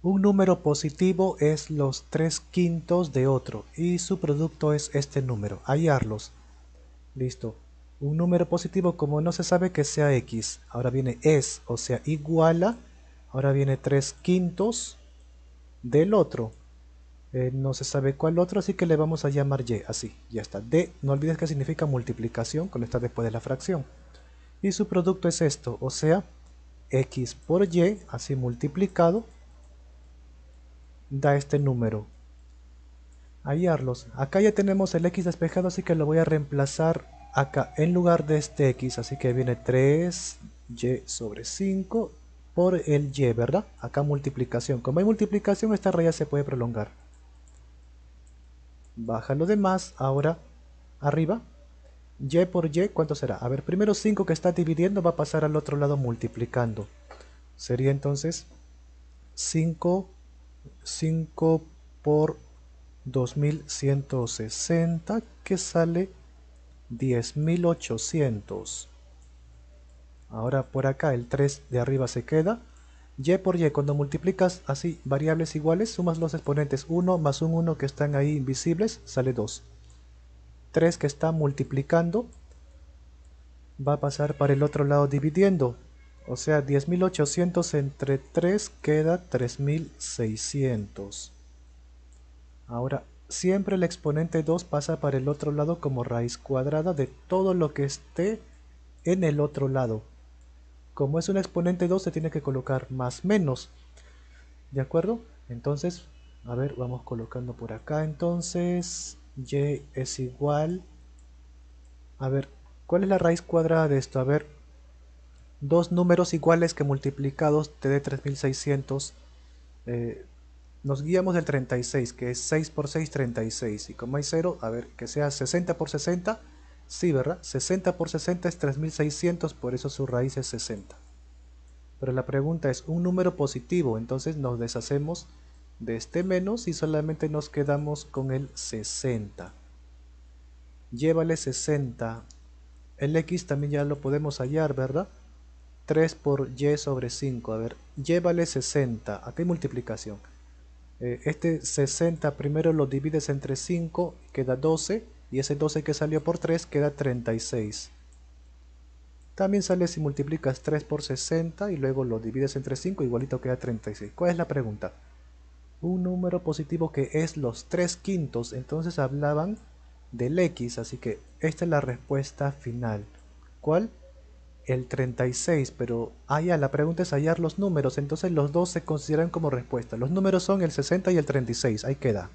Un número positivo es los 3 quintos de otro y su producto es este número. Hallarlos. Listo. Un número positivo como no se sabe que sea x. Ahora viene es, o sea, iguala. Ahora viene 3 quintos del otro. Eh, no se sabe cuál otro, así que le vamos a llamar y. Así, ya está. D, no olvides que significa multiplicación, cuando está después de la fracción. Y su producto es esto, o sea, x por y, así multiplicado, da este número. arlos, Acá ya tenemos el x despejado, así que lo voy a reemplazar acá en lugar de este x. Así que viene 3y sobre 5 por el y, ¿verdad? Acá multiplicación. Como hay multiplicación, esta raya se puede prolongar. Baja lo demás. Ahora, arriba. y por y, ¿cuánto será? A ver, primero 5 que está dividiendo va a pasar al otro lado multiplicando. Sería entonces 5 5 por 2160 que sale 10800. Ahora por acá el 3 de arriba se queda. Y por Y, cuando multiplicas así variables iguales, sumas los exponentes 1 más un 1 que están ahí invisibles, sale 2. 3 que está multiplicando va a pasar para el otro lado dividiendo. O sea, 10.800 entre 3 queda 3.600. Ahora, siempre el exponente 2 pasa para el otro lado como raíz cuadrada de todo lo que esté en el otro lado. Como es un exponente 2 se tiene que colocar más menos. ¿De acuerdo? Entonces, a ver, vamos colocando por acá. Entonces, y es igual... A ver, ¿cuál es la raíz cuadrada de esto? A ver, dos números iguales que multiplicados te dé 3600, nos guiamos del 36, que es 6 por 6, 36. Y como hay 0, a ver, que sea 60 por 60, sí, ¿verdad? 60 por 60 es 3600, por eso su raíz es 60. Pero la pregunta es, un número positivo, entonces nos deshacemos de este menos y solamente nos quedamos con el 60. Llévale 60. El x también ya lo podemos hallar, ¿verdad? 3 por y sobre 5. A ver, y vale 60. Aquí hay multiplicación. Eh, este 60 primero lo divides entre 5, queda 12. Y ese 12 que salió por 3 queda 36. También sale si multiplicas 3 por 60 y luego lo divides entre 5, igualito queda 36. ¿Cuál es la pregunta? Un número positivo que es los 3 quintos, entonces hablaban del x, así que esta es la respuesta final. ¿Cuál? el 36, pero ah la pregunta es hallar los números, entonces los dos se consideran como respuesta. Los números son el 60 y el 36, ahí queda.